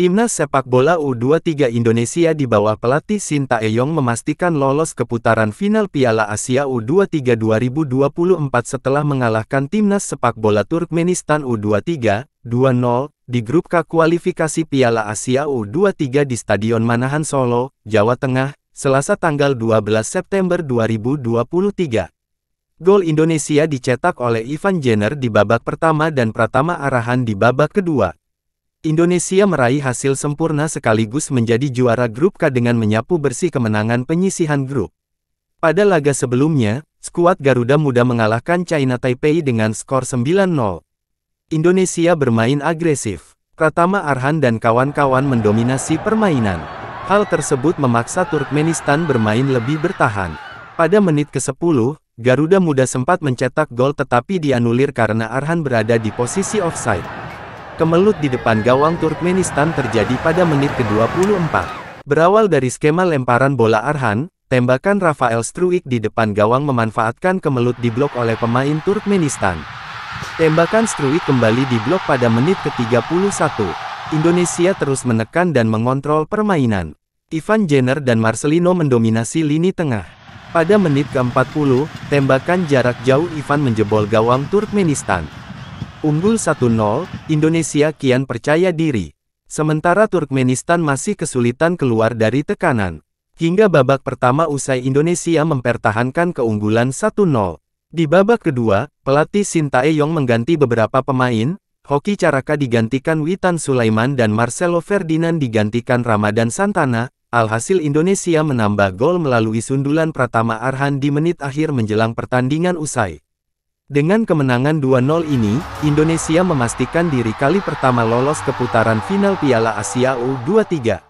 Timnas sepak bola U23 Indonesia di bawah pelatih Sinta Eyong memastikan lolos ke putaran final Piala Asia U23 2024 setelah mengalahkan timnas sepak bola Turkmenistan U23 2-0 di grup K kualifikasi Piala Asia U23 di Stadion Manahan Solo, Jawa Tengah, Selasa tanggal 12 September 2023. Gol Indonesia dicetak oleh Ivan Jenner di babak pertama dan Pratama Arahan di babak kedua. Indonesia meraih hasil sempurna sekaligus menjadi juara grup K dengan menyapu bersih kemenangan penyisihan grup. Pada laga sebelumnya, skuad Garuda Muda mengalahkan China Taipei dengan skor 9-0. Indonesia bermain agresif. Pratama Arhan dan kawan-kawan mendominasi permainan. Hal tersebut memaksa Turkmenistan bermain lebih bertahan. Pada menit ke-10, Garuda Muda sempat mencetak gol tetapi dianulir karena Arhan berada di posisi offside. Kemelut di depan gawang Turkmenistan terjadi pada menit ke-24. Berawal dari skema lemparan bola Arhan, tembakan Rafael Struik di depan gawang memanfaatkan kemelut diblok oleh pemain Turkmenistan. Tembakan Struik kembali diblok pada menit ke-31. Indonesia terus menekan dan mengontrol permainan. Ivan Jenner dan Marcelino mendominasi lini tengah. Pada menit ke-40, tembakan jarak jauh Ivan menjebol gawang Turkmenistan. Unggul 1-0, Indonesia kian percaya diri. Sementara Turkmenistan masih kesulitan keluar dari tekanan. Hingga babak pertama usai Indonesia mempertahankan keunggulan 1-0. Di babak kedua, pelatih Yong mengganti beberapa pemain, Hoki Caraka digantikan Witan Sulaiman dan Marcelo Ferdinand digantikan Ramadan Santana, alhasil Indonesia menambah gol melalui sundulan Pratama Arhan di menit akhir menjelang pertandingan usai. Dengan kemenangan 2-0 ini, Indonesia memastikan diri kali pertama lolos ke putaran final Piala Asia U23.